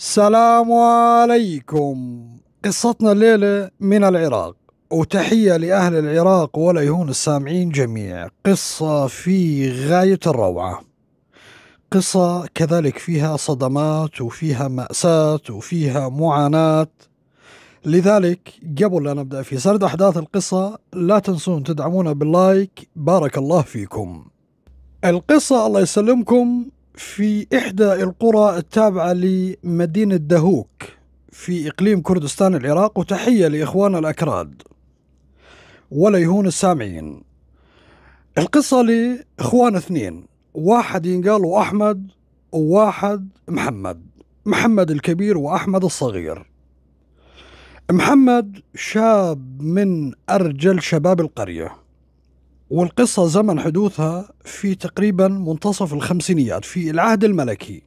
السلام عليكم قصتنا الليلة من العراق وتحية لأهل العراق ولا يهون السامعين جميع قصة في غاية الروعة قصة كذلك فيها صدمات وفيها مأساة وفيها معاناة لذلك قبل لا نبدأ في سرد أحداث القصة لا تنسون تدعمونا باللايك بارك الله فيكم القصة الله يسلمكم في إحدى القرى التابعة لمدينة دهوك في إقليم كردستان العراق وتحية لإخواننا الأكراد ولا يهون السامعين القصة لإخوان اثنين واحد ينقال أحمد وواحد محمد محمد الكبير وأحمد الصغير محمد شاب من أرجل شباب القرية والقصة زمن حدوثها في تقريبا منتصف الخمسينيات في العهد الملكي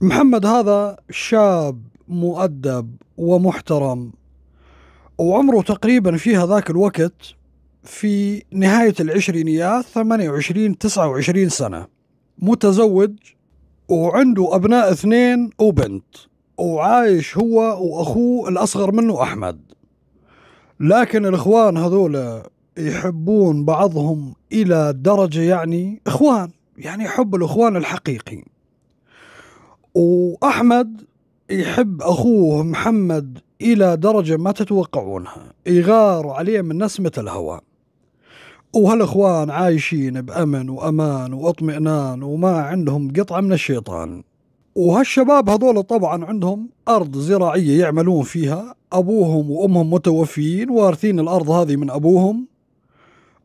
محمد هذا شاب مؤدب ومحترم وعمره تقريبا في هذاك الوقت في نهاية العشرينيات 28 29 سنة متزوج وعنده أبناء اثنين وبنت وعايش هو وأخوه الأصغر منه أحمد لكن الإخوان هذول يحبون بعضهم الى درجه يعني اخوان يعني حب الاخوان الحقيقي واحمد يحب اخوه محمد الى درجه ما تتوقعونها يغار عليه من نسمه الهوى وهالاخوان عايشين بامن وامان واطمئنان وما عندهم قطعه من الشيطان وهالشباب هذول طبعا عندهم ارض زراعيه يعملون فيها ابوهم وامهم متوفيين وارثين الارض هذه من ابوهم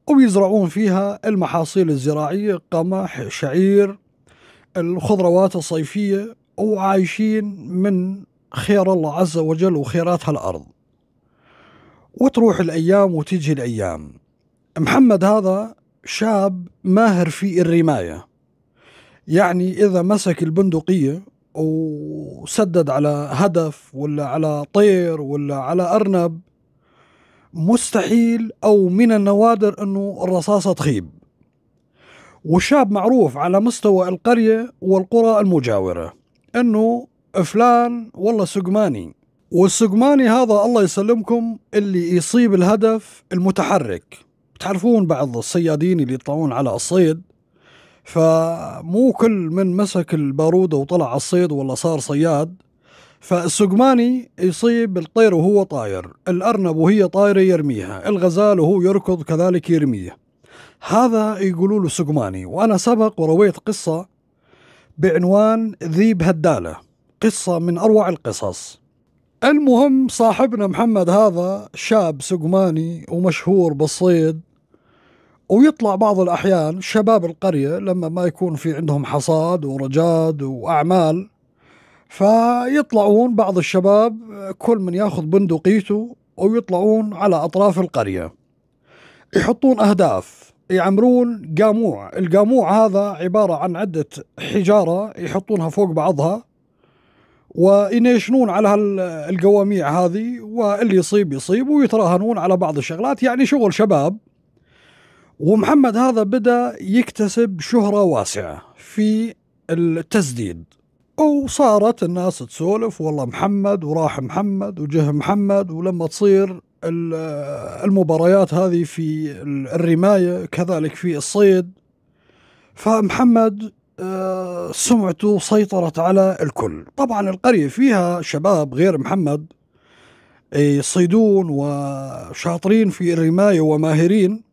ويزرعون فيها المحاصيل الزراعية قمح شعير الخضروات الصيفية وعايشين من خير الله عز وجل وخيرات هالأرض وتروح الأيام وتيجي الأيام محمد هذا شاب ماهر في الرماية يعني إذا مسك البندقية وسدد على هدف ولا على طير ولا على أرنب مستحيل أو من النوادر أنه الرصاصة تخيب والشاب معروف على مستوى القرية والقرى المجاورة أنه فلان والله سقماني والسقماني هذا الله يسلمكم اللي يصيب الهدف المتحرك تعرفون بعض الصيادين اللي يطلعون على الصيد فمو كل من مسك البارودة وطلع على الصيد ولا صار صياد فالسقماني يصيب الطير وهو طاير الأرنب وهي طايرة يرميها الغزال وهو يركض كذلك يرميه هذا يقولوا له سقماني وأنا سبق ورويت قصة بعنوان ذيب هدالة قصة من أروع القصص المهم صاحبنا محمد هذا شاب سقماني ومشهور بالصيد ويطلع بعض الأحيان شباب القرية لما ما يكون في عندهم حصاد ورجاد وأعمال فيطلعون بعض الشباب كل من ياخذ بندقيته ويطلعون على اطراف القريه يحطون اهداف يعمرون قاموع القاموع هذا عبارة عن عدة حجارة يحطونها فوق بعضها وينيشنون على القواميع هذه واللي يصيب يصيب ويتراهنون على بعض الشغلات يعني شغل شباب ومحمد هذا بدأ يكتسب شهرة واسعة في التسديد وصارت الناس تسولف والله محمد وراح محمد وجه محمد ولما تصير المباريات هذه في الرماية كذلك في الصيد فمحمد آه، سمعته سيطرت على الكل طبعا القرية فيها شباب غير محمد يصيدون وشاطرين في الرماية وماهرين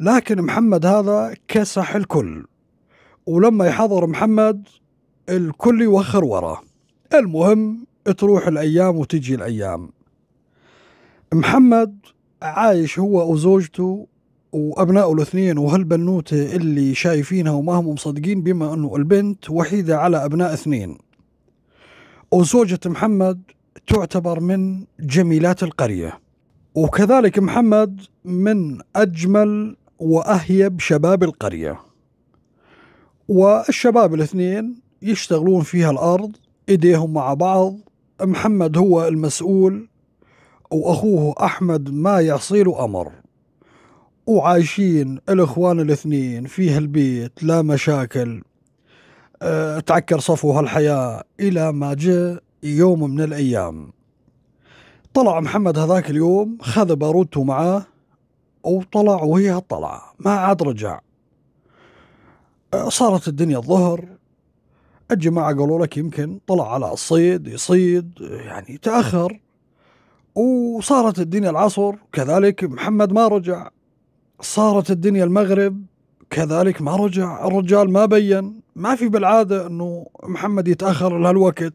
لكن محمد هذا كسح الكل ولما يحضر محمد الكل يوخر وراه المهم تروح الأيام وتجي الأيام محمد عايش هو وزوجته وأبنائه الاثنين وهالبنوتة اللي شايفينها وما هم مصدقين بما أنه البنت وحيدة على أبناء اثنين وزوجة محمد تعتبر من جميلات القرية وكذلك محمد من أجمل وأهيب شباب القرية والشباب الاثنين يشتغلون فيها الأرض إيديهم مع بعض محمد هو المسؤول وأخوه أحمد ما يعصيله أمر وعايشين الإخوان الاثنين في هالبيت لا مشاكل أه، تعكر صفو هالحياة إلى ما جاء يوم من الأيام طلع محمد هذاك اليوم خذ باروته معاه وطلع وهي هالطلعة ما عاد رجع أه، صارت الدنيا الظهر الجماعة قالوا لك يمكن طلع على الصيد يصيد يعني تأخر وصارت الدنيا العصر كذلك محمد ما رجع صارت الدنيا المغرب كذلك ما رجع الرجال ما بين ما في بالعادة أنه محمد يتأخر لهالوقت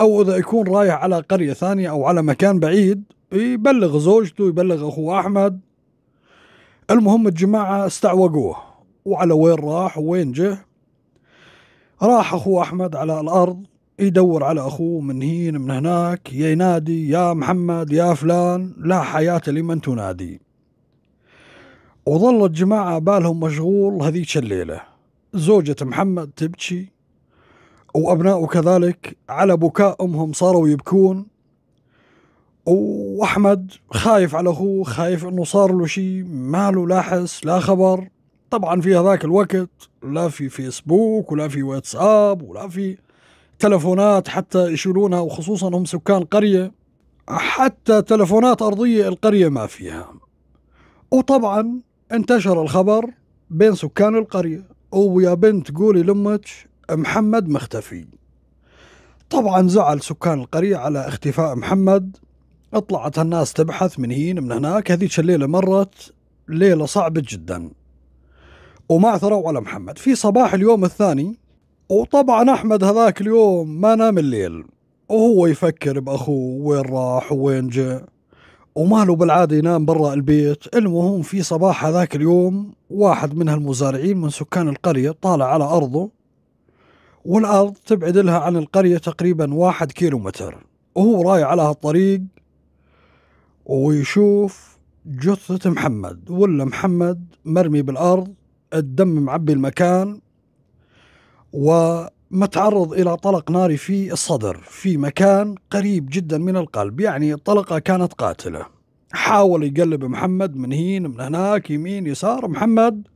أو إذا يكون رايح على قرية ثانية أو على مكان بعيد يبلغ زوجته يبلغ أخوه أحمد المهم الجماعة استعوقوه وعلى وين راح وين جه راح اخوه احمد على الارض يدور على اخوه من هين من هناك ينادي يا محمد يا فلان لا حياه لمن تنادي وظلت جماعة بالهم مشغول هذيك الليلة زوجة محمد تبكي وأبناؤه كذلك على بكاء أمهم صاروا يبكون وأحمد خايف على أخوه خايف أنه صار له شيء ما له لا حس لا خبر طبعا في هذاك الوقت لا في فيسبوك ولا في واتساب ولا في تلفونات حتى يشيلونها وخصوصا هم سكان قرية حتى تلفونات أرضية القرية ما فيها وطبعا انتشر الخبر بين سكان القرية ويا بنت قولي لأمك محمد مختفي طبعا زعل سكان القرية على اختفاء محمد اطلعت الناس تبحث من هين من هناك هذيك الليلة مرت ليلة صعبة جدا وما اعثروا على محمد في صباح اليوم الثاني وطبعا احمد هذاك اليوم ما نام الليل وهو يفكر باخوه وين راح وين جاء وماله بالعاده ينام برا البيت المهم في صباح هذاك اليوم واحد من هالمزارعين من سكان القريه طالع على ارضه والارض تبعد لها عن القريه تقريبا واحد كيلو متر وهو رايح على هالطريق ويشوف جثة محمد ولا محمد مرمي بالأرض الدم معبي المكان ومتعرض إلى طلق ناري في الصدر في مكان قريب جدا من القلب يعني الطلقة كانت قاتلة حاول يقلب محمد من هين من هناك يمين يسار محمد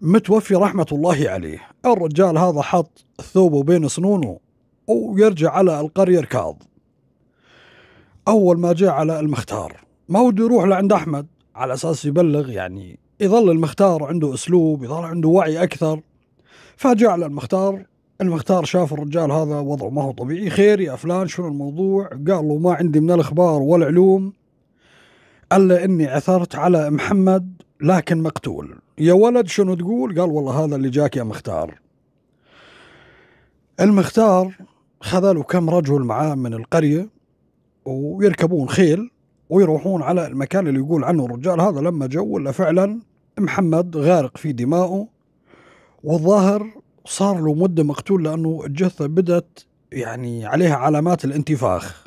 متوفي رحمة الله عليه الرجال هذا حط ثوبه بين سنونه ويرجع على القرية ركاض أول ما جاء على المختار ما ودي يروح لعند أحمد على أساس يبلغ يعني يظل المختار عنده اسلوب يظل عنده وعي اكثر فجاء على المختار شاف الرجال هذا وضعه ما هو طبيعي خير يا فلان شنو الموضوع قال له ما عندي من الاخبار والعلوم الا اني عثرت على محمد لكن مقتول يا ولد شنو تقول قال والله هذا اللي جاك يا مختار المختار خذ له كم رجل معاه من القرية ويركبون خيل ويروحون على المكان اللي يقول عنه الرجال هذا لما جو ولا فعلا محمد غارق في دمائه والظاهر صار له مدة مقتول لأنه الجثة بدأت يعني عليها علامات الانتفاخ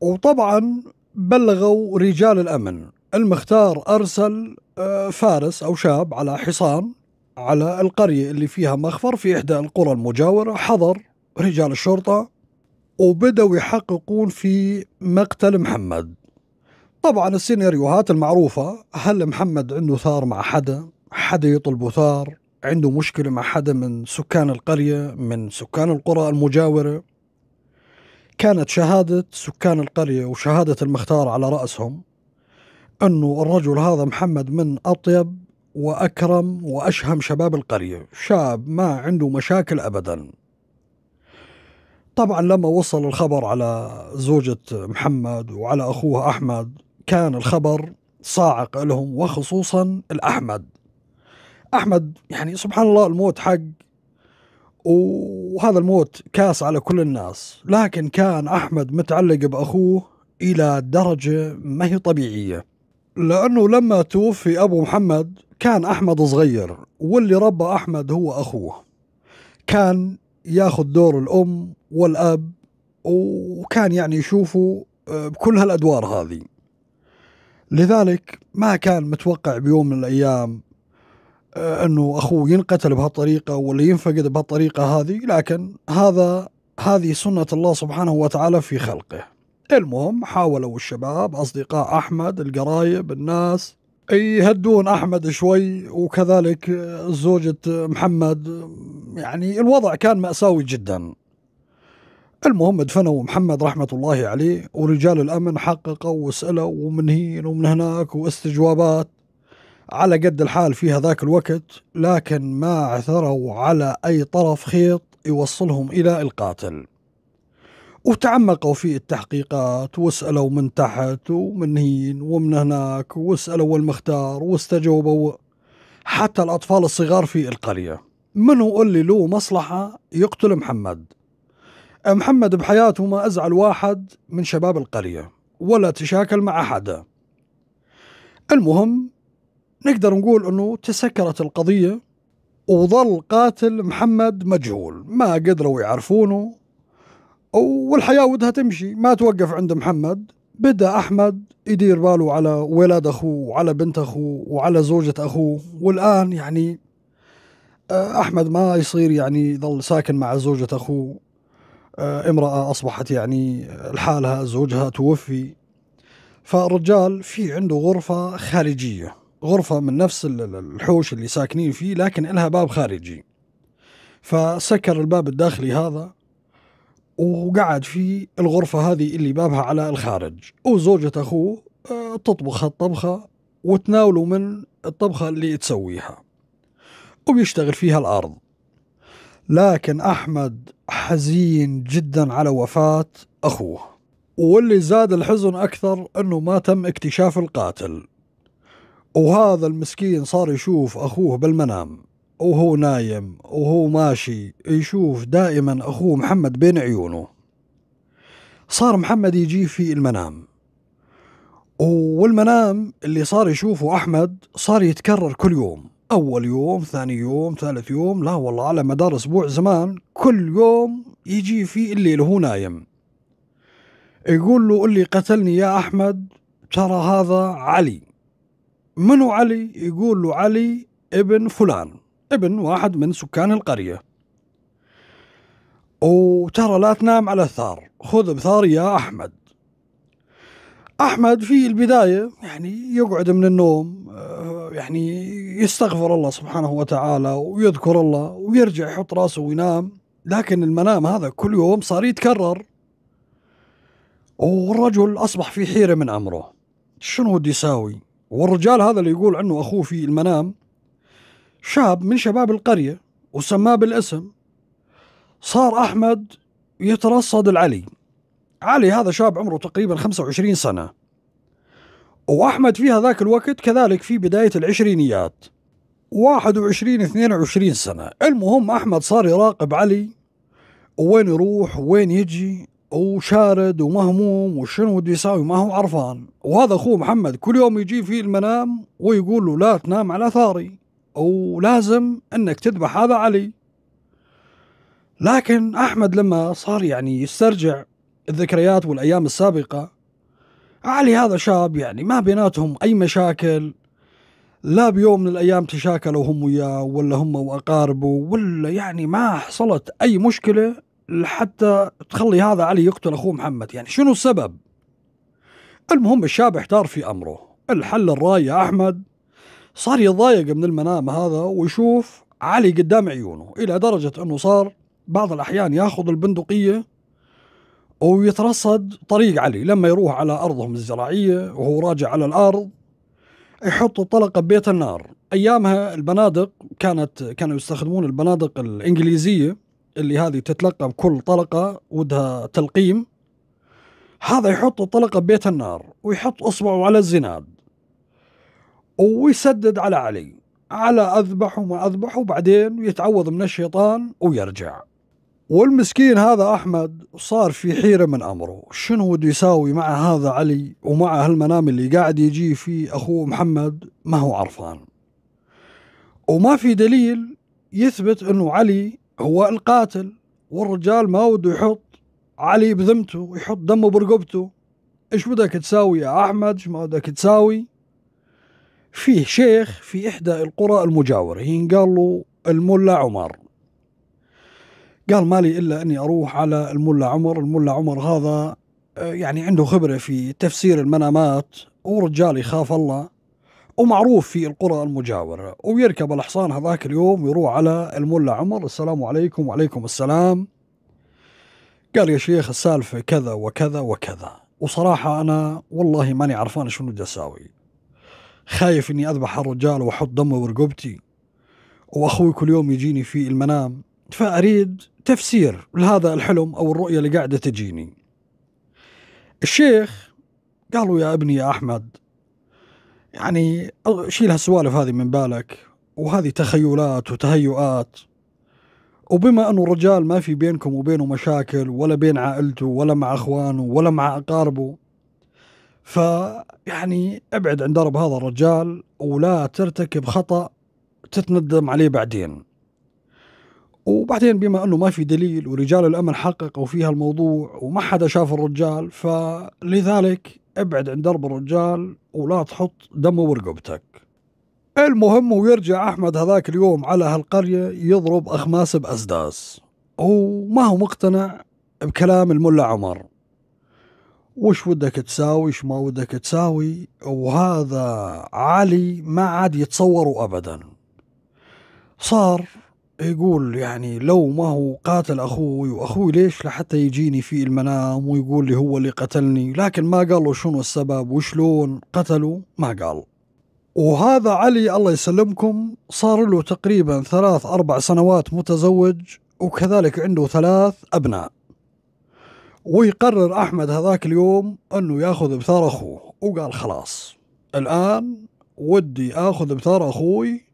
وطبعا بلغوا رجال الأمن المختار أرسل آه، فارس أو شاب على حصان على القرية اللي فيها مخفر في إحدى القرى المجاورة حضر رجال الشرطة وبدأوا يحققون في مقتل محمد طبعا السيناريوهات المعروفة هل محمد عنده ثار مع حدا حدا يطلبه ثار عنده مشكلة مع حدا من سكان القرية من سكان القرى المجاورة كانت شهادة سكان القرية وشهادة المختار على رأسهم أنه الرجل هذا محمد من أطيب وأكرم وأشهم شباب القرية شاب ما عنده مشاكل أبدا طبعا لما وصل الخبر على زوجة محمد وعلى أخوها أحمد كان الخبر صاعق لهم وخصوصا الأحمد أحمد يعني سبحان الله الموت حق وهذا الموت كاس على كل الناس لكن كان أحمد متعلق بأخوه إلى درجة ما هي طبيعية لأنه لما توفي أبو محمد كان أحمد صغير واللي ربى أحمد هو أخوه كان ياخذ دور الأم والأب وكان يعني يشوفه آه، بكل هالأدوار هذه لذلك ما كان متوقع بيوم من الأيام آه، أنه أخوه ينقتل بهالطريقة ولا ينفقد بهالطريقة هذه لكن هذا هذه سنة الله سبحانه وتعالى في خلقه المهم حاولوا الشباب أصدقاء أحمد القرايب الناس يهدون أحمد شوي وكذلك زوجة محمد يعني الوضع كان مأساوي جداً المهم دفنوا محمد رحمة الله عليه ورجال الأمن حققوا وسألوا ومن هنا ومن هناك واستجوابات على قد الحال في هذاك الوقت لكن ما عثروا على أي طرف خيط يوصلهم إلى القاتل وتعمقوا في التحقيقات واسألوا من تحت ومن هين ومن هناك واسألوا المختار واستجوبوا حتى الأطفال الصغار في القرية منو اللي له مصلحة يقتل محمد محمد بحياته ما أزعل واحد من شباب القرية ولا تشاكل مع أحد المهم نقدر نقول أنه تسكرت القضية وظل قاتل محمد مجهول ما قدروا يعرفونه والحياة ودها تمشي ما توقف عند محمد بدأ أحمد يدير باله على ولاد أخوه وعلى بنت أخوه وعلى زوجة أخوه والآن يعني آه، أحمد ما يصير يعني يظل ساكن مع زوجة أخوه آه، امرأة أصبحت يعني لحالها زوجها توفي فالرجال في عنده غرفة خارجية غرفة من نفس الحوش اللي ساكنين فيه لكن لها باب خارجي فسكر الباب الداخلي هذا وقعد في الغرفة هذه اللي بابها على الخارج وزوجة أخوه آه، تطبخ الطبخة وتناولوا من الطبخة اللي تسويها وبيشتغل فيها الأرض لكن أحمد حزين جدا على وفاة أخوه واللي زاد الحزن أكثر أنه ما تم اكتشاف القاتل وهذا المسكين صار يشوف أخوه بالمنام وهو نايم وهو ماشي يشوف دائما أخوه محمد بين عيونه صار محمد يجي في المنام والمنام اللي صار يشوفه أحمد صار يتكرر كل يوم اول يوم ثاني يوم ثالث يوم لا والله على مدار اسبوع زمان كل يوم يجي في اللي, هو نايم يقول له اللي قتلني يا احمد ترى هذا علي منو علي يقول له علي ابن فلان ابن واحد من سكان القريه وترى لا تنام على الثار خذ بثار يا احمد احمد في البدايه يعني يقعد من النوم آه، يعني يستغفر الله سبحانه وتعالى ويذكر الله ويرجع يحط راسه وينام لكن المنام هذا كل يوم صار يتكرر والرجل اصبح في حيره من امره شنو بده يساوي والرجال هذا اللي يقول عنه اخوه في المنام شاب من شباب القريه وسماه بالاسم صار احمد يترصد العلي علي هذا شاب عمره تقريبا 25 سنة وأحمد في هذاك الوقت كذلك في بداية العشرينيات 21 22 سنة المهم أحمد صار يراقب علي وين يروح وين يجي وشارد ومهموم وشنو بده يساوي ما هو عرفان وهذا اخوه محمد كل يوم يجي في المنام ويقول له لا تنام على ثاري ولازم انك تذبح هذا علي لكن احمد لما صار يعني يسترجع الذكريات والأيام السابقة علي هذا شاب يعني ما بيناتهم أي مشاكل لا بيوم من الأيام تشاكلوا هم وياه ولا هم وأقاربه ولا يعني ما حصلت أي مشكلة لحتى تخلي هذا علي يقتل أخوه محمد يعني شنو السبب المهم الشاب احتار في أمره الحل الراي يا أحمد صار يتضايق من المنام هذا ويشوف علي قدام عيونه إلى درجة أنه صار بعض الأحيان ياخذ البندقية ويترصد طريق عليه لما يروح على أرضهم الزراعية وهو راجع على الأرض يحطوا طلقة ببيت النار أيامها البنادق كانت كانوا يستخدمون البنادق الإنجليزية اللي هذه تتلقى بكل طلقة ودها تلقيم هذا يحط طلقة ببيت النار ويحط إصبعه على الزناد ويسدد على علي على أذبح وما أذبح وبعدين يتعوض من الشيطان ويرجع والمسكين هذا أحمد صار في حيرة من أمره شنو بده يساوي مع هذا علي ومع هالمنام اللي قاعد يجي فيه أخوه محمد ما هو عرفان وما في دليل يثبت أنه علي هو القاتل والرجال ما وده يحط علي بذمته يحط دمه برقبته ايش بدك تساوي يا احمد ايش ما بدك تساوي فيه شيخ في احدى القرى المجاوره ينقال له الملا عمر قال مالي إلا أني أروح على الملا عمر الملا عمر هذا آه، يعني عنده خبرة في تفسير المنامات ورجال يخاف الله ومعروف في القرى المجاورة ويركب الحصان هذاك اليوم ويروح على الملا عمر السلام عليكم وعليكم السلام قال يا شيخ السالفة كذا وكذا وكذا وصراحة أنا والله ماني عرفان شنو بدي أساوي خايف إني أذبح الرجال وأحط دمه برقبتي وأخوي كل يوم يجيني في المنام فأريد تفسير لهذا الحلم أو الرؤية اللي قاعدة تجيني الشيخ قالوا يا ابني يا أحمد يعني شيل هالسوالف هذه من بالك وهذه تخيلات وتهيؤات وبما أنه الرجال ما في بينكم وبينه مشاكل ولا بين عائلته ولا مع أخوانه ولا مع أقاربه فيعني ابعد عن درب هذا الرجال ولا ترتكب خطأ تتندم عليه بعدين وبعدين بما انه ما في دليل ورجال الامن حققوا فيها الموضوع وما حدا شاف الرجال فلذلك ابعد عن درب الرجال ولا تحط دمه برقبتك المهم ويرجع احمد هذاك اليوم على هالقريه يضرب اخماس باسداس وما هو مقتنع بكلام الملا عمر وش ودك تساوي وش ما ودك تساوي وهذا علي ما عاد يتصوره ابدا صار يقول يعني لو ما هو قاتل أخوي وأخوي ليش لحتى يجيني في المنام ويقول لي هو اللي قتلني لكن ما قالوا شنو السبب وشلون قتلوا ما قال وهذا علي الله يسلمكم صار له تقريبا ثلاث أربع سنوات متزوج وكذلك عنده ثلاث أبناء ويقرر أحمد هذاك اليوم أنه يأخذ بثار أخوه وقال خلاص الآن ودي أخذ بثار أخوي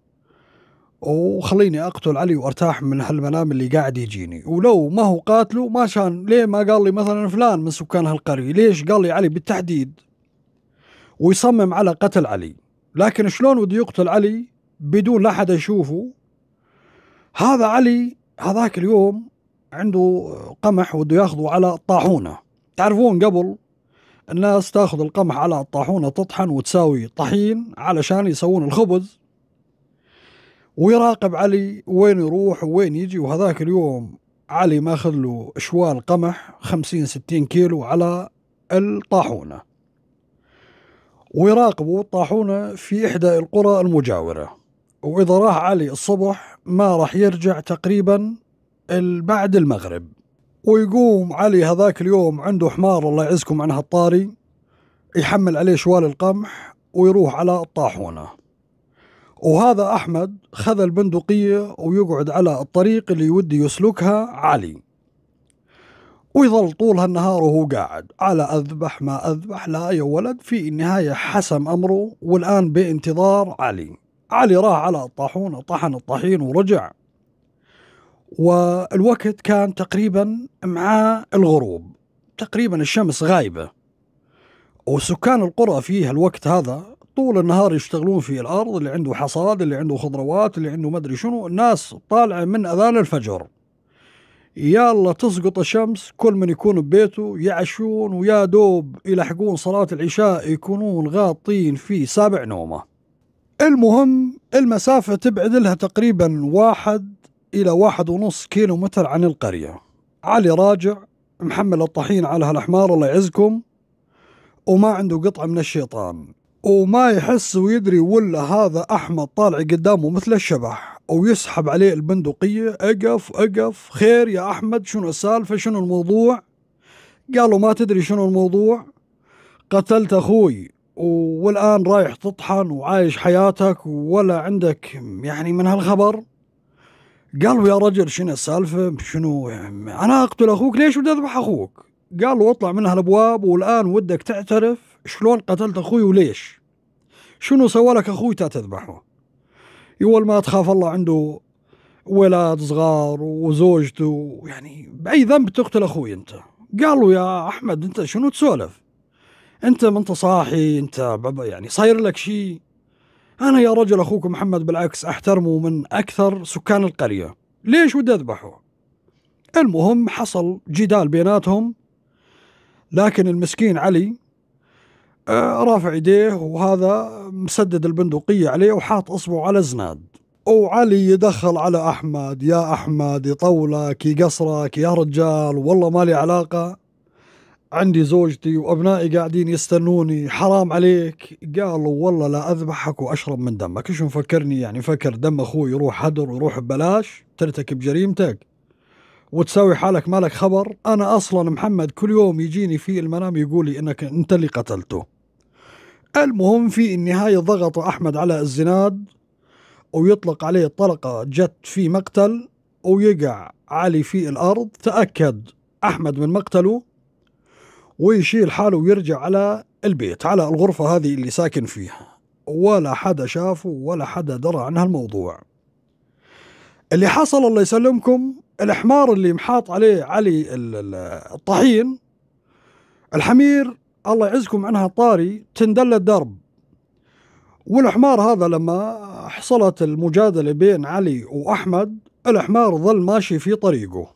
وخليني اقتل علي وارتاح من هالمنام اللي قاعد يجيني ولو ما هو قاتله ما شان ليه ما قال لي مثلا فلان من سكان هالقرية ليش قال لي علي بالتحديد ويصمم على قتل علي لكن شلون بده يقتل علي بدون لا حدا يشوفه هذا علي هذاك اليوم عنده قمح وده ياخذه على الطاحونة تعرفون قبل الناس تاخذ القمح على الطاحونة تطحن وتساوي طحين علشان يسوون الخبز ويراقب علي وين يروح وين يجي وهذاك اليوم علي ماخذ له شوال قمح خمسين ستين كيلو على الطاحونه ويراقبوا الطاحونه في احدى القرى المجاوره واذا راح علي الصبح ما راح يرجع تقريبا بعد المغرب ويقوم علي هذاك اليوم عنده حمار الله يعزكم عن هالطاري يحمل عليه شوال القمح ويروح على الطاحونه وهذا أحمد خذ البندقية ويقعد على الطريق اللي يودي يسلكها علي ويظل طول هالنهار وهو قاعد على أذبح ما أذبح لا يا ولد في النهاية حسم أمره والآن بانتظار علي علي راح على الطاحون طحن الطحين ورجع والوقت كان تقريبا مع الغروب تقريبا الشمس غايبة وسكان القرى في هالوقت هذا طول النهار يشتغلون في الارض اللي عنده حصاد اللي عنده خضروات اللي عنده مدري شنو الناس طالعه من اذان الفجر يلا تسقط الشمس كل من يكون ببيته يعشون ويا دوب يلحقون صلاة العشاء يكونون غاطين في سابع نومة المهم المسافة تبعد لها تقريبا واحد إلى واحد ونص كيلو متر عن القرية علي راجع محمل الطحين على هالأحمار الله يعزكم وما عنده قطعة من الشيطان وما يحس ويدري ولا هذا احمد طالع قدامه مثل الشبح ويسحب عليه البندقيه اقف اقف خير يا احمد شنو السالفه شنو الموضوع قالوا ما تدري شنو الموضوع قتلت اخوي والان رايح تطحن وعايش حياتك ولا عندك يعني من هالخبر قالوا يا رجل شنو السالفه شنو انا اقتل اخوك ليش بدي اذبح اخوك قالوا اطلع من هالابواب والان ودك تعترف شلون قتلت أخوي وليش شنو سوى لك أخوي تذبحه يول ما تخاف الله عنده ولاد صغار وزوجته يعني بأي ذنب تقتل أخوي أنت قال له يا أحمد أنت شنو تسولف أنت ما أنت صاحي أنت بابا يعني صاير لك شيء أنا يا رجل أخوك محمد بالعكس أحترمه من أكثر سكان القرية ليش ودي أذبحه المهم حصل جدال بيناتهم لكن المسكين علي آه، رافع يديه وهذا مسدد البندقية عليه وحاط اصبعه على زناد وعلي يدخل على احمد يا احمد يطولك يقصرك يا رجال والله ما لي علاقة عندي زوجتي وابنائي قاعدين يستنوني حرام عليك قالوا والله لا اذبحك واشرب من دمك ايش مفكرني يعني فكر دم اخوي يروح هدر ويروح ببلاش ترتكب جريمتك وتسوي حالك مالك خبر انا اصلا محمد كل يوم يجيني في المنام يقول لي انك انت اللي قتلته المهم في النهاية ضغط أحمد على الزناد ويطلق عليه طلقة جت في مقتل ويقع علي في الأرض تأكد أحمد من مقتله ويشيل حاله ويرجع على البيت على الغرفة هذه اللي ساكن فيها ولا حدا شافه ولا حدا درى عن هالموضوع اللي حصل الله يسلمكم الحمار اللي محاط عليه علي الطحين الحمير الله يعزكم عنها طاري تندل الدرب والحمار هذا لما حصلت المجادلة بين علي وأحمد الحمار ظل ماشي في طريقه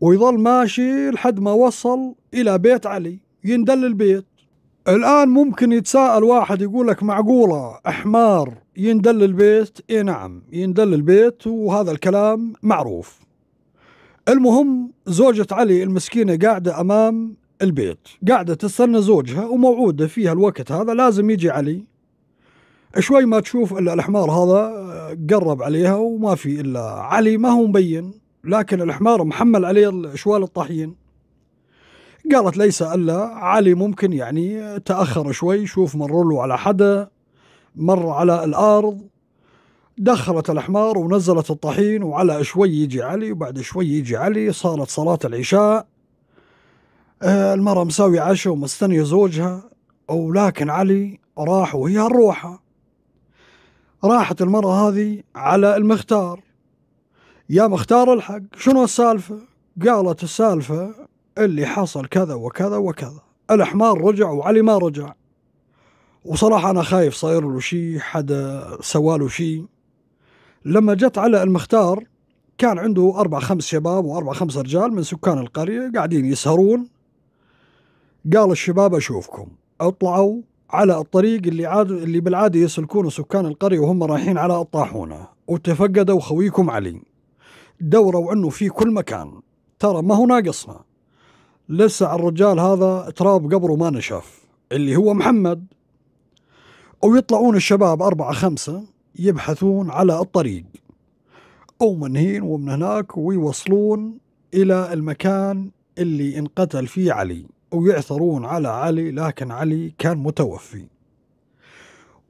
ويظل ماشي لحد ما وصل إلى بيت علي يندل البيت الآن ممكن يتساءل واحد يقول لك معقولة حمار يندل البيت إي نعم يندل البيت وهذا الكلام معروف المهم زوجة علي المسكينة قاعدة أمام البيت قاعدة تستنى زوجها وموعودة فيها الوقت هذا لازم يجي علي شوي ما تشوف إلا الحمار هذا قرب عليها وما في إلا علي ما هو مبين لكن الحمار محمل عليه شوال الطحين قالت ليس إلا علي ممكن يعني تأخر شوي شوف مر له على حدا مر على الأرض دخلت الحمار ونزلت الطحين وعلى شوي يجي علي وبعد شوي يجي علي صارت صلاة العشاء آه، المرأة مساوية عشاء ومستنية زوجها ولكن علي راح وهي الروحة راحت المرأة هذه على المختار يا مختار الحق شنو السالفة قالت السالفة اللي حصل كذا وكذا وكذا الحمار رجع وعلي ما رجع وصراحة أنا خايف صاير له شي حدا سواله شي لما جت على المختار كان عنده أربع خمس شباب وأربع خمس رجال من سكان القرية قاعدين يسهرون قال الشباب اشوفكم اطلعوا على الطريق اللي عاد اللي بالعاده يسلكونه سكان القريه وهم رايحين على الطاحونه وتفقدوا خويكم علي دوروا عنه في كل مكان ترى ما هو ناقصنا لسه الرجال هذا تراب قبره ما نشاف اللي هو محمد ويطلعون الشباب أربعة خمسة يبحثون على الطريق أو من هين ومن هناك ويوصلون إلى المكان اللي انقتل فيه علي ويعثرون على علي لكن علي كان متوفي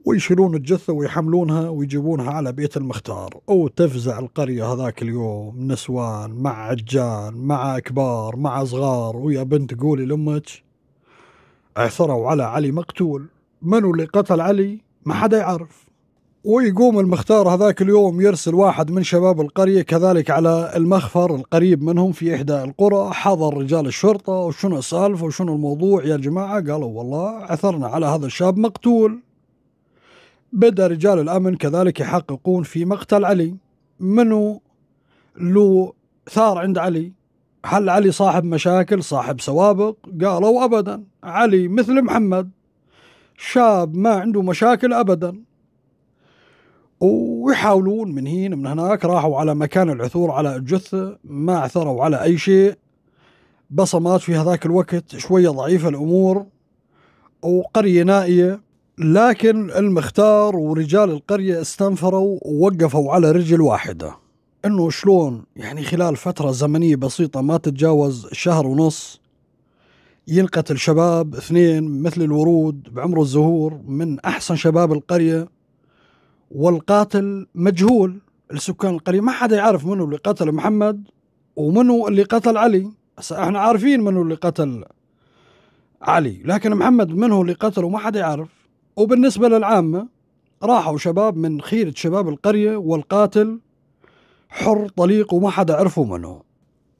ويشيلون الجثة ويحملونها ويجيبونها على بيت المختار وتفزع القرية هذاك اليوم نسوان مع عجان مع كبار مع صغار ويا بنت قولي لأمك عثروا على علي مقتول منو اللي قتل علي ما حدا يعرف ويقوم المختار هذاك اليوم يرسل واحد من شباب القرية كذلك على المخفر القريب منهم في إحدى القرى حضر رجال الشرطة وشنو السالفة وشنو الموضوع يا جماعة قالوا والله عثرنا على هذا الشاب مقتول بدأ رجال الأمن كذلك يحققون في مقتل علي منو لو ثار عند علي هل علي صاحب مشاكل صاحب سوابق قالوا أبدا علي مثل محمد شاب ما عنده مشاكل أبدا ويحاولون من هنا من هناك راحوا على مكان العثور على الجثة ما عثروا على أي شيء بصمات في هذاك الوقت شوية ضعيفة الأمور وقرية نائية لكن المختار ورجال القرية استنفروا ووقفوا على رجل واحدة انه شلون يعني خلال فترة زمنية بسيطة ما تتجاوز شهر ونص ينقتل شباب اثنين مثل الورود بعمر الزهور من احسن شباب القرية والقاتل مجهول السكان القرية ما حدا يعرف منو اللي قتل محمد ومنو اللي قتل علي احنا عارفين منو اللي قتل علي لكن محمد منه اللي قتله ما حدا يعرف وبالنسبة للعامة راحوا شباب من خيرة شباب القرية والقاتل حر طليق وما حدا عرفوا منه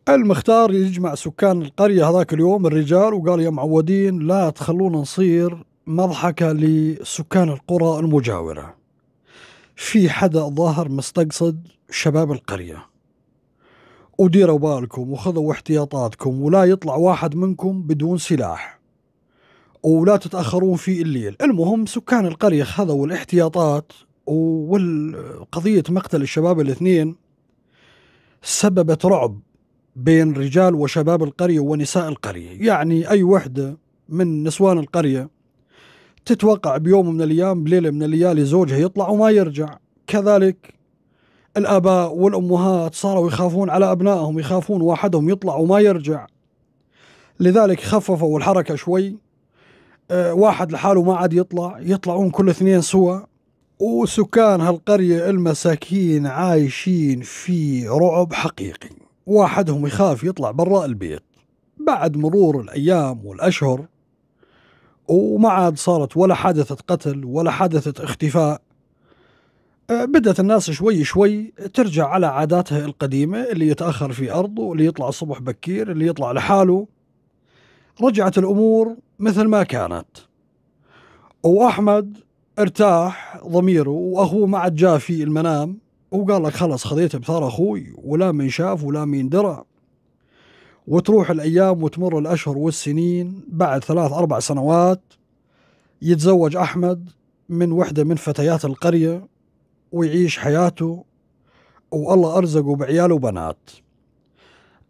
المختار يجمع سكان القرية هذاك اليوم الرجال وقال يا معودين لا تخلونا نصير مضحكة لسكان القرى المجاورة في حدا ظاهر مستقصد شباب القرية وديروا بالكم وخذوا احتياطاتكم ولا يطلع واحد منكم بدون سلاح ولا تتأخرون في الليل المهم سكان القرية خذوا الاحتياطات وقضية مقتل الشباب الاثنين سببت رعب بين رجال وشباب القرية ونساء القرية يعني أي وحدة من نسوان القرية تتوقع بيوم من الايام بليله من الليالي زوجها يطلع وما يرجع كذلك الاباء والامهات صاروا يخافون على ابنائهم يخافون واحدهم يطلع وما يرجع لذلك خففوا الحركه شوي آه، واحد لحاله ما عاد يطلع يطلعون كل اثنين سوا وسكان هالقريه المساكين عايشين في رعب حقيقي واحدهم يخاف يطلع برا البيت بعد مرور الايام والاشهر وما عاد صارت ولا حادثة قتل ولا حادثة اختفاء أه، بدأت الناس شوي شوي ترجع على عاداتها القديمة اللي يتأخر في أرضه اللي يطلع الصبح بكير اللي يطلع لحاله رجعت الأمور مثل ما كانت وأحمد ارتاح ضميره وأخوه ما عاد جاء في المنام وقال لك خلص خذيت بثار أخوي ولا من شاف ولا من درى وتروح الأيام وتمر الأشهر والسنين بعد ثلاث أربع سنوات يتزوج أحمد من وحدة من فتيات القرية ويعيش حياته والله أرزقه بعياله وبنات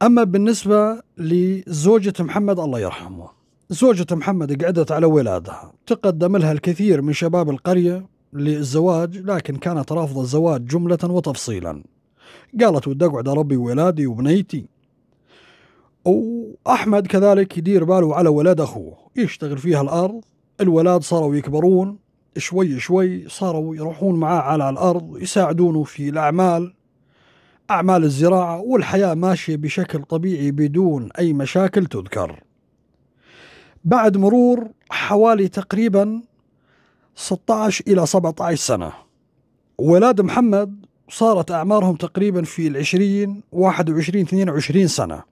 أما بالنسبة لزوجة محمد الله يرحمه زوجة محمد قعدت على ولادها تقدم لها الكثير من شباب القرية للزواج لكن كانت رافضة الزواج جملة وتفصيلا قالت ودي أقعد أربي ولادي وبنيتي واحمد كذلك يدير باله على ولد اخوه يشتغل فيها الارض الولاد صاروا يكبرون شوي شوي صاروا يروحون معاه على الارض يساعدونه في الاعمال اعمال الزراعه والحياه ماشيه بشكل طبيعي بدون اي مشاكل تذكر بعد مرور حوالي تقريبا 16 الى 17 سنه ولاد محمد صارت اعمارهم تقريبا في العشرين واحد وعشرين اثنين وعشرين سنه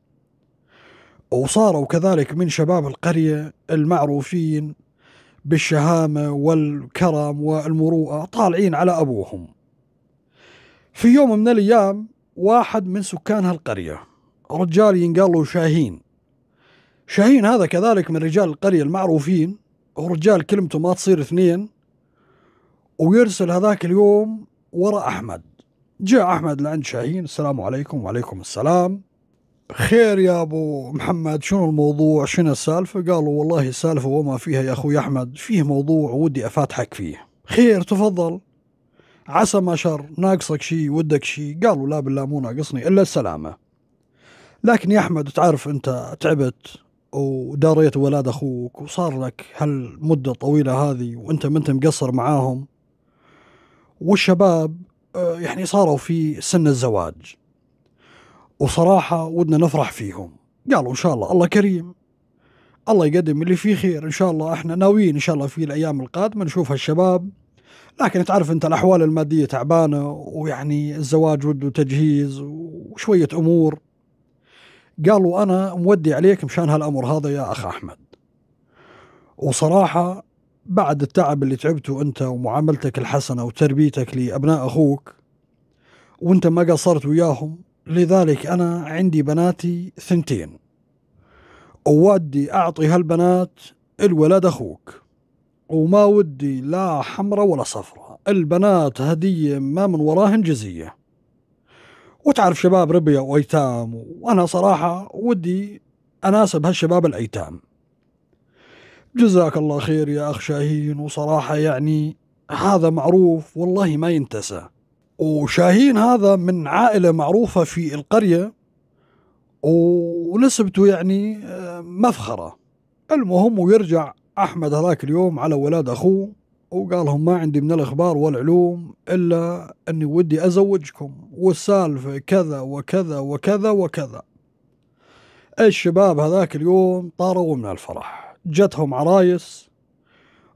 وصاروا كذلك من شباب القرية المعروفين بالشهامة والكرم والمروءة طالعين على أبوهم في يوم من الأيام واحد من سكان هالقرية رجال ينقال له شاهين شاهين هذا كذلك من رجال القرية المعروفين ورجال كلمته ما تصير اثنين ويرسل هذاك اليوم ورا أحمد جاء أحمد لعند شاهين السلام عليكم وعليكم السلام خير يا ابو محمد شنو الموضوع شنو السالفه قالوا والله السالفه وما فيها يا اخوي احمد فيه موضوع ودي افاتحك فيه خير تفضل عسى ما شر ناقصك شي ودك شي قالوا لا بالله مو ناقصني الا السلامه لكن يا احمد تعرف انت تعبت وداريت ولاد اخوك وصار لك هالمده الطويله هذه وانت ما انت مقصر معاهم والشباب آه، يعني صاروا في سن الزواج وصراحة ودنا نفرح فيهم قالوا إن شاء الله الله كريم الله يقدم اللي فيه خير إن شاء الله إحنا ناويين إن شاء الله في الأيام القادمة نشوف هالشباب لكن تعرف أنت الأحوال المادية تعبانة ويعني الزواج وده تجهيز وشوية أمور قالوا أنا مودي عليك مشان هالأمر هذا يا أخ أحمد وصراحة بعد التعب اللي تعبته أنت ومعاملتك الحسنة وتربيتك لأبناء أخوك وأنت ما قصرت وياهم لذلك أنا عندي بناتي ثنتين وودي أعطي هالبنات الولد أخوك وما ودي لا حمرة ولا صفرة البنات هدية ما من وراهن جزية وتعرف شباب ربيع وأيتام وأنا صراحة ودي أناسب هالشباب الأيتام جزاك الله خير يا أخ شاهين وصراحة يعني هذا معروف والله ما ينتسى وشاهين هذا من عائلة معروفة في القرية ونسبته يعني آه، مفخرة المهم ويرجع أحمد هذاك اليوم على ولاد أخوه وقالهم ما عندي من الأخبار والعلوم إلا أني ودي أزوجكم والسالفة كذا وكذا وكذا وكذا الشباب هذاك اليوم طاروا من الفرح جتهم عرايس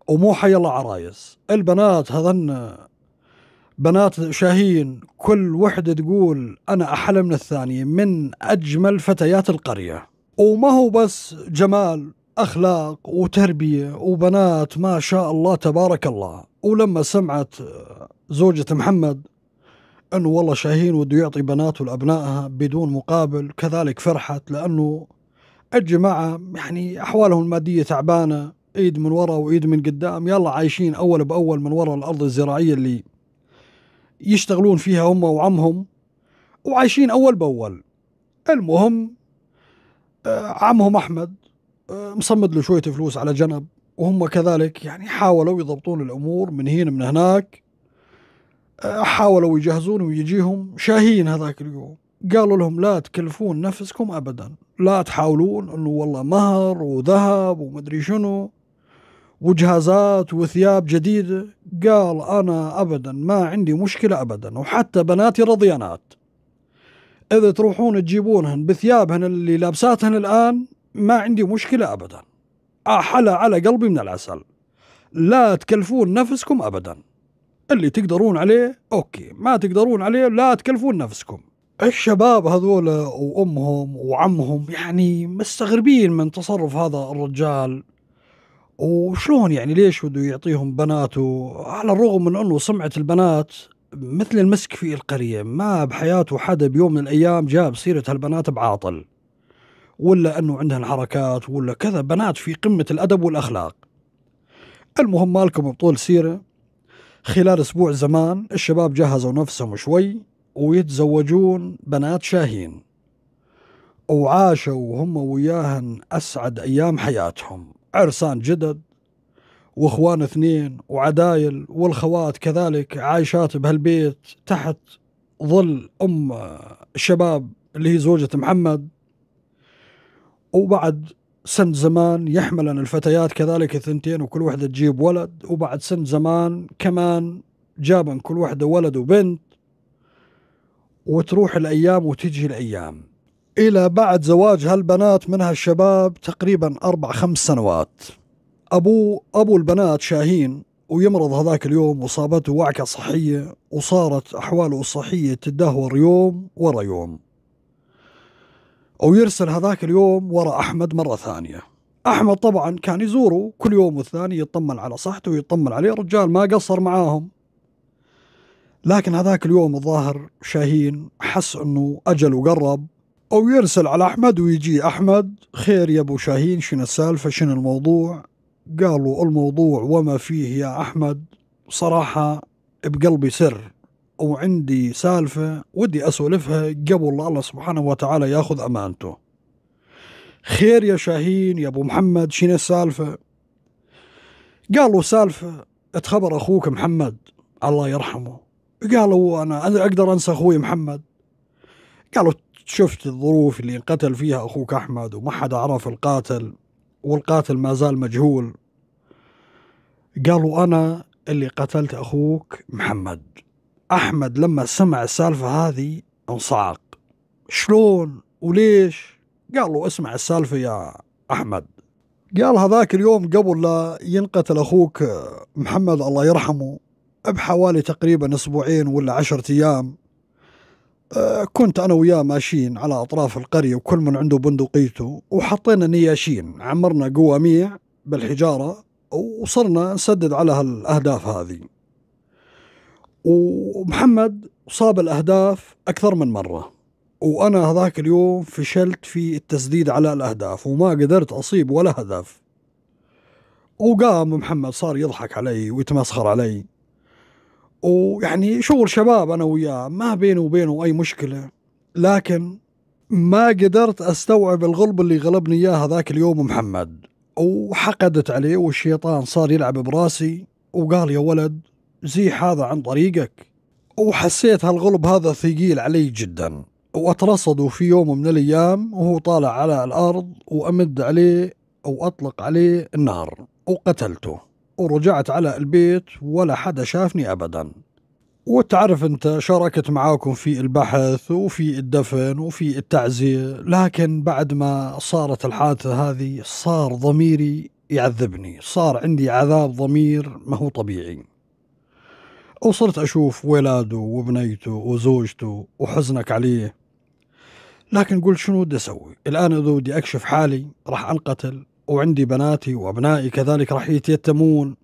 ومو حي الله عرايس البنات هذن بنات شاهين كل وحدة تقول أنا أحلى من الثانية من أجمل فتيات القرية وما هو بس جمال أخلاق وتربية وبنات ما شاء الله تبارك الله ولما سمعت زوجة محمد أنه والله شاهين وده يعطي بناته لأبنائها بدون مقابل كذلك فرحت لأنه الجماعة يعني أحوالهم المادية تعبانة ايد من ورا وايد من قدام يلا عايشين اول باول من ورا الارض الزراعيه اللي يشتغلون فيها هم وعمهم وعايشين أول بأول المهم آه، عمهم أحمد آه، مصمد له شوية فلوس على جنب وهم كذلك يعني حاولوا يضبطون الأمور من هنا من هناك آه، حاولوا يجهزون ويجيهم شاهين هذاك اليوم قالوا لهم لا تكلفون نفسكم أبدا لا تحاولون أنه والله مهر وذهب ومدري شنو وجهازات وثياب جديدة قال أنا أبدا ما عندي مشكلة أبدا وحتى بناتي رضيانات إذا تروحون تجيبونهن بثيابهن اللي لابساتهن الآن ما عندي مشكلة أبدا أحلى على قلبي من العسل لا تكلفون نفسكم أبدا اللي تقدرون عليه أوكي ما تقدرون عليه لا تكلفون نفسكم الشباب هذول وأمهم وعمهم يعني مستغربين من تصرف هذا الرجال وشلون يعني ليش بده يعطيهم بنات وعلى الرغم من انه سمعه البنات مثل المسك في القريه ما بحياته حدا بيوم من الايام جاب سيره هالبنات بعاطل ولا انه عندهن حركات ولا كذا بنات في قمه الادب والاخلاق المهم مالكم بطول سيره خلال اسبوع زمان الشباب جهزوا نفسهم شوي ويتزوجون بنات شاهين وعاشوا هم وياهن اسعد ايام حياتهم عرسان جدد واخوان اثنين وعدايل والخوات كذلك عايشات بهالبيت تحت ظل ام الشباب اللي هي زوجة محمد وبعد سن زمان يحملن الفتيات كذلك ثنتين وكل وحدة تجيب ولد وبعد سن زمان كمان جابن كل وحدة ولد وبنت وتروح الأيام وتجي الأيام إلى بعد زواج هالبنات من هالشباب تقريبا أربع خمس سنوات أبو أبو البنات شاهين ويمرض هذاك اليوم وصابته وعكة صحية وصارت أحواله الصحية تدهور يوم ورا يوم ويرسل هذاك اليوم ورا أحمد مرة ثانية أحمد طبعا كان يزوره كل يوم والثاني يطمن على صحته ويطمن عليه رجال ما قصر معاهم لكن هذاك اليوم الظاهر شاهين حس أنه أجل وقرب او يرسل على احمد ويجي احمد خير يا ابو شاهين شنو السالفه شنو الموضوع قالوا الموضوع وما فيه يا احمد صراحه بقلبي سر وعندي سالفه ودي اسولفها قبل الله سبحانه وتعالى ياخذ امانته خير يا شاهين يا ابو محمد شنو السالفه قالوا سالفه اتخبر اخوك محمد الله يرحمه قالوا انا اقدر انسى اخوي محمد قالوا شفت الظروف اللي انقتل فيها أخوك أحمد وما حد عرف القاتل والقاتل ما زال مجهول قالوا أنا اللي قتلت أخوك محمد أحمد لما سمع السالفة هذه انصعق شلون وليش قالوا اسمع السالفة يا أحمد قال هذاك اليوم قبل لا ينقتل أخوك محمد الله يرحمه بحوالي تقريبا أسبوعين ولا عشرة أيام آه، كنت انا وياه ماشيين على اطراف القريه وكل من عنده بندقيته وحطينا نياشين عمرنا قواميع بالحجاره وصرنا نسدد على هالاهداف هذه ومحمد صاب الاهداف اكثر من مره وانا هذاك اليوم فشلت في التسديد على الاهداف وما قدرت اصيب ولا هدف وقام محمد صار يضحك علي ويتمسخر علي ويعني شغل شباب انا وياه ما بيني وبينه اي مشكله لكن ما قدرت استوعب الغلب اللي غلبني اياه هذاك اليوم محمد وحقدت عليه والشيطان صار يلعب براسي وقال يا ولد زيح هذا عن طريقك وحسيت هالغلب هذا ثقيل علي جدا واترصدوا في يوم من الايام وهو طالع على الارض وامد عليه او اطلق عليه النار وقتلته ورجعت على البيت ولا حدا شافني أبدا وتعرف أنت شاركت معاكم في البحث وفي الدفن وفي التعزية لكن بعد ما صارت الحادثة هذه صار ضميري يعذبني صار عندي عذاب ضمير ما هو طبيعي وصرت أشوف ولاده وبنيته وزوجته وحزنك عليه لكن قلت شنو بدي أسوي الآن إذا بدي أكشف حالي راح أنقتل وعندي بناتي وأبنائي كذلك راح يتيتمون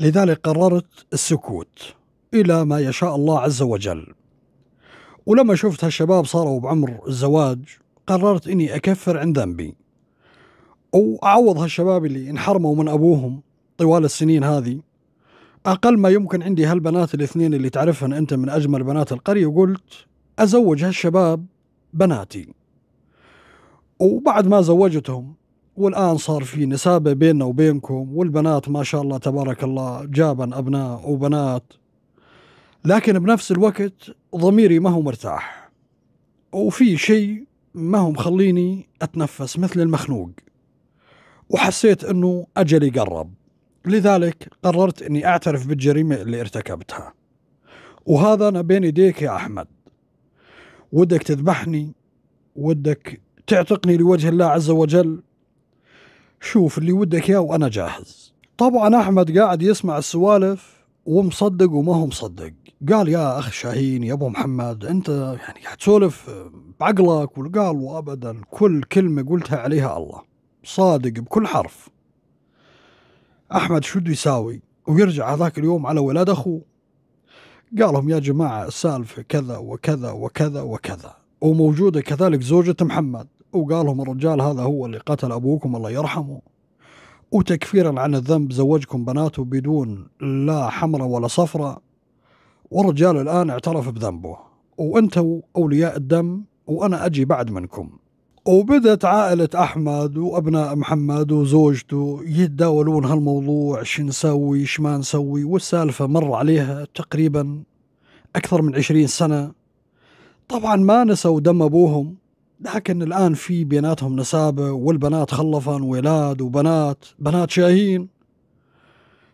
لذلك قررت السكوت إلى ما يشاء الله عز وجل ولما شفت هالشباب صاروا بعمر الزواج قررت إني أكفر عن ذنبي وأعوض هالشباب اللي انحرموا من أبوهم طوال السنين هذه أقل ما يمكن عندي هالبنات الاثنين اللي تعرفهن أنت من أجمل بنات القرية وقلت أزوج هالشباب بناتي وبعد ما زوجتهم والان صار في نسابه بيننا وبينكم والبنات ما شاء الله تبارك الله جابن ابناء وبنات لكن بنفس الوقت ضميري ما هو مرتاح وفي شيء ما هو مخليني اتنفس مثل المخنوق وحسيت انه اجلي قرب لذلك قررت اني اعترف بالجريمه اللي ارتكبتها وهذا انا بين يديك يا احمد ودك تذبحني ودك تعتقني لوجه الله عز وجل شوف اللي ودك اياه وانا جاهز طبعا احمد قاعد يسمع السوالف ومصدق وما هو مصدق قال يا اخ شاهين يا ابو محمد انت يعني قاعد تسولف بعقلك وقال وابدا كل كلمه قلتها عليها الله صادق بكل حرف احمد شو بده يساوي ويرجع هذاك اليوم على ولاد اخوه قال لهم يا جماعه السالفه كذا وكذا وكذا وكذا وموجوده كذلك زوجة محمد وقال لهم الرجال هذا هو اللي قتل أبوكم الله يرحمه وتكفيرا عن الذنب زوجكم بناته بدون لا حمرة ولا صفرة والرجال الآن اعترف بذنبه وانتوا أولياء الدم وأنا أجي بعد منكم وبدت عائلة أحمد وأبناء محمد وزوجته يتداولون هالموضوع شو نسوي شو ما نسوي والسالفة مر عليها تقريبا أكثر من عشرين سنة طبعا ما نسوا دم أبوهم لكن الآن في بيناتهم نسابة والبنات خلفن ولاد وبنات بنات شاهين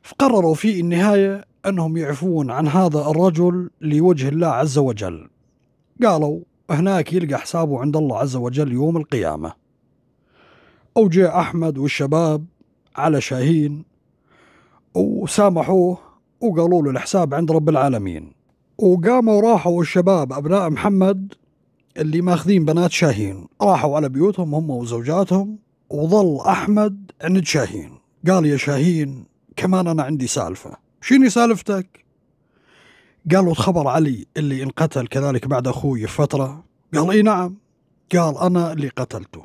فقرروا في النهاية أنهم يعفون عن هذا الرجل لوجه الله عز وجل قالوا هناك يلقى حسابه عند الله عز وجل يوم القيامة أو جاء أحمد والشباب على شاهين وسامحوه وقالوا له الحساب عند رب العالمين وقاموا راحوا الشباب أبناء محمد اللي ماخذين بنات شاهين راحوا على بيوتهم هم وزوجاتهم وظل أحمد عند شاهين قال يا شاهين كمان أنا عندي سالفة شيني سالفتك؟ قالوا خبر علي اللي انقتل كذلك بعد أخوي فترة قال إي نعم قال أنا اللي قتلته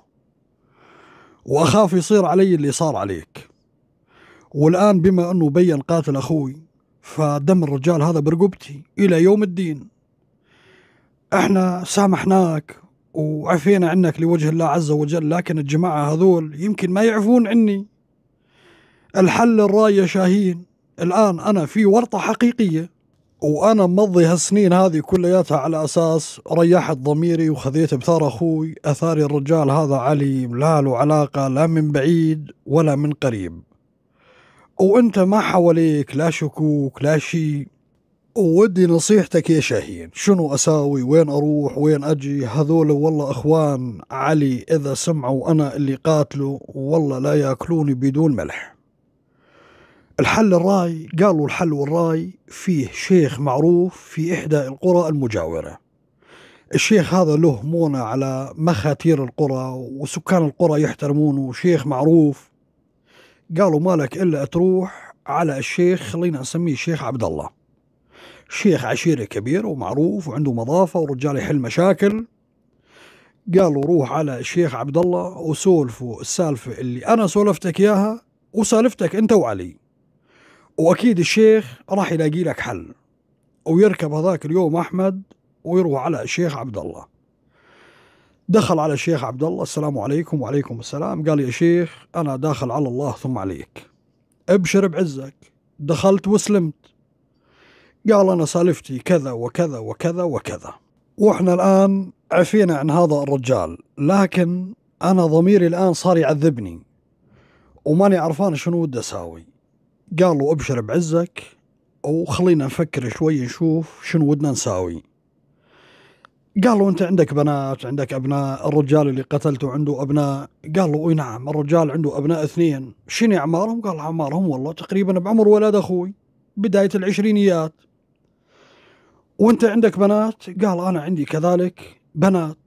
وأخاف يصير علي اللي صار عليك والآن بما أنه بين قاتل أخوي فدم الرجال هذا برقبتي إلى يوم الدين احنا سامحناك وعفينا عنك لوجه الله عز وجل لكن الجماعة هذول يمكن ما يعفون عني الحل الراي يا شاهين الآن أنا في ورطة حقيقية وأنا مضي هالسنين هذه كلياتها على أساس ريحت ضميري وخذيت بثار أخوي أثاري الرجال هذا علي لا له علاقة لا من بعيد ولا من قريب وأنت ما حواليك لا شكوك لا شيء ودي نصيحتك يا شاهين شنو أساوي وين أروح وين أجي هذول والله أخوان علي إذا سمعوا أنا اللي قاتلوا والله لا يأكلوني بدون ملح الحل الراي قالوا الحل والراي فيه شيخ معروف في إحدى القرى المجاورة الشيخ هذا له مونة على مخاتير القرى وسكان القرى يحترمونه شيخ معروف قالوا مالك إلا تروح على الشيخ خلينا نسميه الشيخ عبد الله شيخ عشيرة كبير ومعروف وعنده مضافة ورجال يحل مشاكل قالوا روح على الشيخ عبد الله وسولفوا السالفة اللي أنا سولفتك إياها وسالفتك أنت وعلي وأكيد الشيخ راح يلاقي لك حل ويركب هذاك اليوم أحمد ويروح على الشيخ عبد الله دخل على الشيخ عبد الله السلام عليكم وعليكم السلام قال يا شيخ أنا داخل على الله ثم عليك ابشر بعزك دخلت وسلمت قال أنا سالفتي كذا وكذا وكذا وكذا وإحنا الآن عفينا عن هذا الرجال لكن أنا ضميري الآن صار يعذبني وماني عرفان شنو ودي أساوي قال له أبشر بعزك وخلينا نفكر شوي نشوف شنو ودنا نساوي قال له انت عندك بنات عندك ابناء الرجال اللي قتلته عنده ابناء قال له اي نعم الرجال عنده ابناء اثنين شنو اعمارهم قال اعمارهم والله تقريبا بعمر ولد اخوي بدايه العشرينيات وانت عندك بنات قال انا عندي كذلك بنات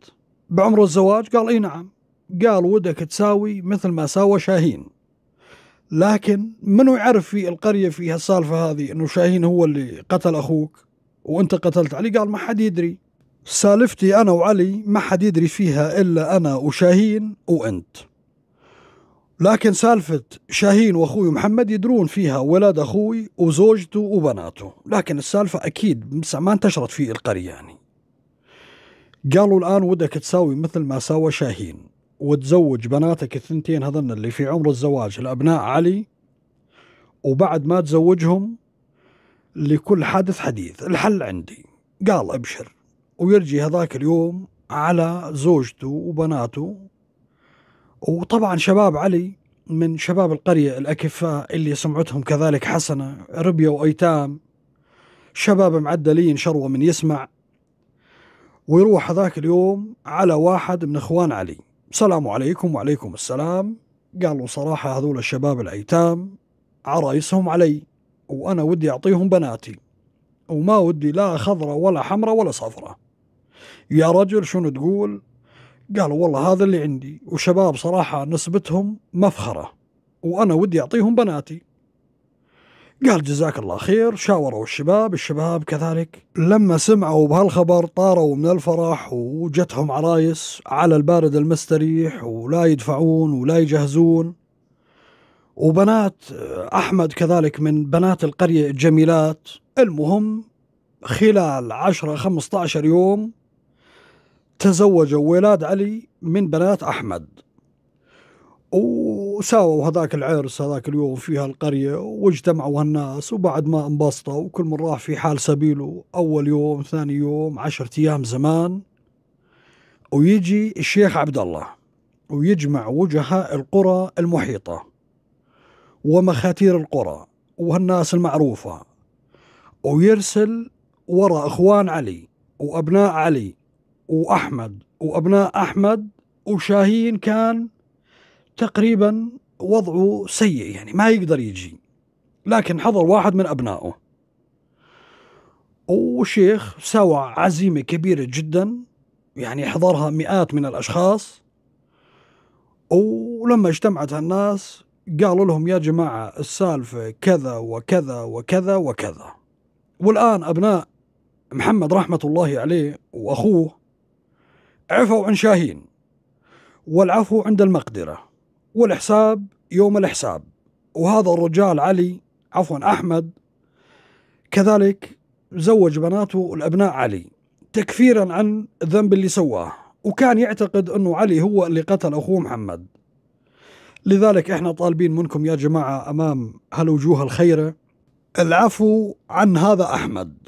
بعمر الزواج قال اي نعم قال ودك تساوي مثل ما ساوى شاهين لكن منو يعرف في القريه في هالسالفه هذه انه شاهين هو اللي قتل اخوك وانت قتلت علي قال ما حد يدري سالفتي انا وعلي ما حد يدري فيها الا انا وشاهين وانت لكن سالفة شاهين وأخوي محمد يدرون فيها ولاد أخوي وزوجته وبناته لكن السالفة أكيد ما انتشرت في القرية يعني قالوا الآن ودك تساوي مثل ما سوى شاهين وتزوج بناتك الثنتين هذن اللي في عمر الزواج الأبناء علي وبعد ما تزوجهم لكل حادث حديث الحل عندي قال أبشر ويرجي هذاك اليوم على زوجته وبناته وطبعا شباب علي من شباب القرية الأكفاء اللي سمعتهم كذلك حسنة ربية وأيتام شباب معدلين شروة من يسمع ويروح هذاك اليوم على واحد من إخوان علي السلام عليكم وعليكم السلام قالوا صراحة هذول الشباب الأيتام عرايسهم علي وأنا ودي أعطيهم بناتي وما ودي لا خضرة ولا حمرة ولا صفرة يا رجل شنو تقول قالوا والله هذا اللي عندي وشباب صراحة نسبتهم مفخرة وأنا ودي أعطيهم بناتي قال جزاك الله خير شاوروا الشباب الشباب كذلك لما سمعوا بهالخبر طاروا من الفرح وجتهم عرايس على البارد المستريح ولا يدفعون ولا يجهزون وبنات أحمد كذلك من بنات القرية الجميلات المهم خلال 10 15 يوم تزوج ولاد علي من بنات أحمد وساووا هذاك العرس هذاك اليوم فيها القرية واجتمعوا هالناس وبعد ما انبسطوا وكل من راح في حال سبيله أول يوم ثاني يوم عشرة أيام زمان ويجي الشيخ عبد الله ويجمع وجهاء القرى المحيطة ومخاتير القرى وهالناس المعروفة ويرسل وراء أخوان علي وأبناء علي وأحمد وأبناء أحمد وشاهين كان تقريبا وضعه سيء يعني ما يقدر يجي لكن حضر واحد من أبنائه وشيخ سوى عزيمة كبيرة جدا يعني حضرها مئات من الأشخاص ولما اجتمعت هالناس قالوا لهم يا جماعة السالفة كذا وكذا وكذا وكذا والآن أبناء محمد رحمة الله عليه وأخوه عفوا عن شاهين والعفو عند المقدرة والحساب يوم الحساب وهذا الرجال علي عفوا أحمد كذلك زوج بناته الأبناء علي تكفيرا عن الذنب اللي سواه وكان يعتقد أنه علي هو اللي قتل أخوه محمد لذلك احنا طالبين منكم يا جماعة أمام هالوجوه الخيرة العفو عن هذا أحمد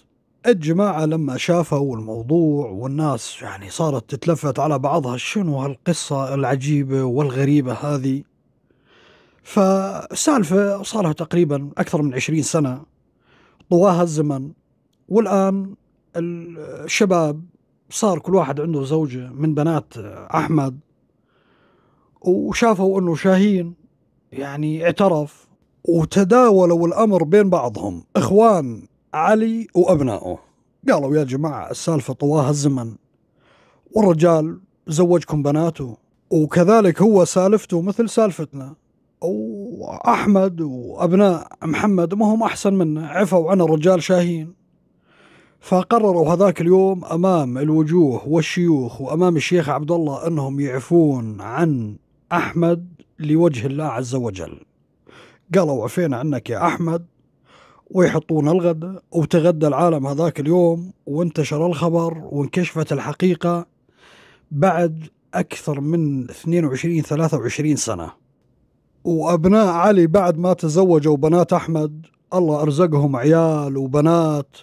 الجماعة لما شافوا الموضوع والناس يعني صارت تتلفت على بعضها شنو هالقصة العجيبة والغريبة هذه فسالفة صار تقريبا أكثر من عشرين سنة طواها الزمن والآن الشباب صار كل واحد عنده زوجة من بنات أحمد وشافوا أنه شاهين يعني اعترف وتداولوا الأمر بين بعضهم إخوان علي وأبنائه قالوا يا جماعة السالفة طواها الزمن والرجال زوجكم بناته وكذلك هو سالفته مثل سالفتنا وأحمد وأبناء محمد ما هم أحسن منه عفوا عن الرجال شاهين فقرروا هذاك اليوم أمام الوجوه والشيوخ وأمام الشيخ عبد الله أنهم يعفون عن أحمد لوجه الله عز وجل قالوا عفينا عنك يا أحمد ويحطون الغداء وتغدى العالم هذاك اليوم وانتشر الخبر وانكشفت الحقيقة بعد أكثر من 22 23 سنة وأبناء علي بعد ما تزوجوا بنات أحمد الله أرزقهم عيال وبنات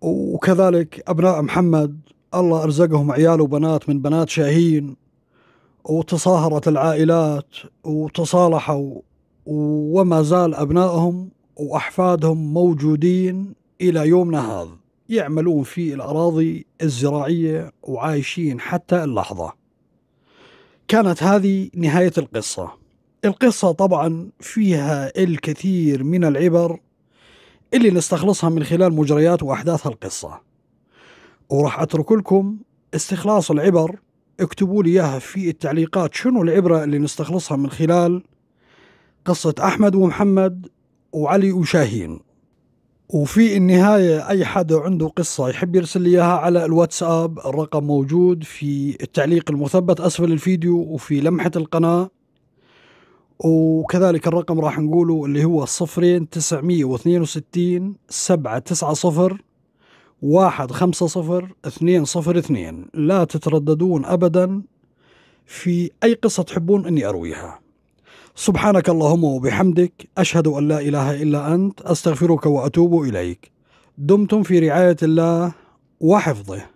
وكذلك أبناء محمد الله أرزقهم عيال وبنات من بنات شاهين وتصاهرت العائلات وتصالحوا وما زال أبنائهم وأحفادهم موجودين إلى يومنا هذا يعملون في الأراضي الزراعية وعايشين حتى اللحظة كانت هذه نهاية القصة القصة طبعا فيها الكثير من العبر اللي نستخلصها من خلال مجريات وأحداث القصة وراح أترك لكم استخلاص العبر اكتبوا لي اياها في التعليقات شنو العبرة اللي نستخلصها من خلال قصة أحمد ومحمد وعلي وشاهين وفي النهاية أي حدا عنده قصة يحب يرسل لي إياها على الواتساب الرقم موجود في التعليق المثبت أسفل الفيديو وفي لمحة القناة وكذلك الرقم راح نقوله اللي هو صفرين تسعمية واثنين وستين سبعة تسعة صفر واحد خمسة صفر اثنين صفر اثنين لا تترددون أبدا في أي قصة تحبون أني أرويها سبحانك اللهم وبحمدك أشهد أن لا إله إلا أنت أستغفرك وأتوب إليك دمتم في رعاية الله وحفظه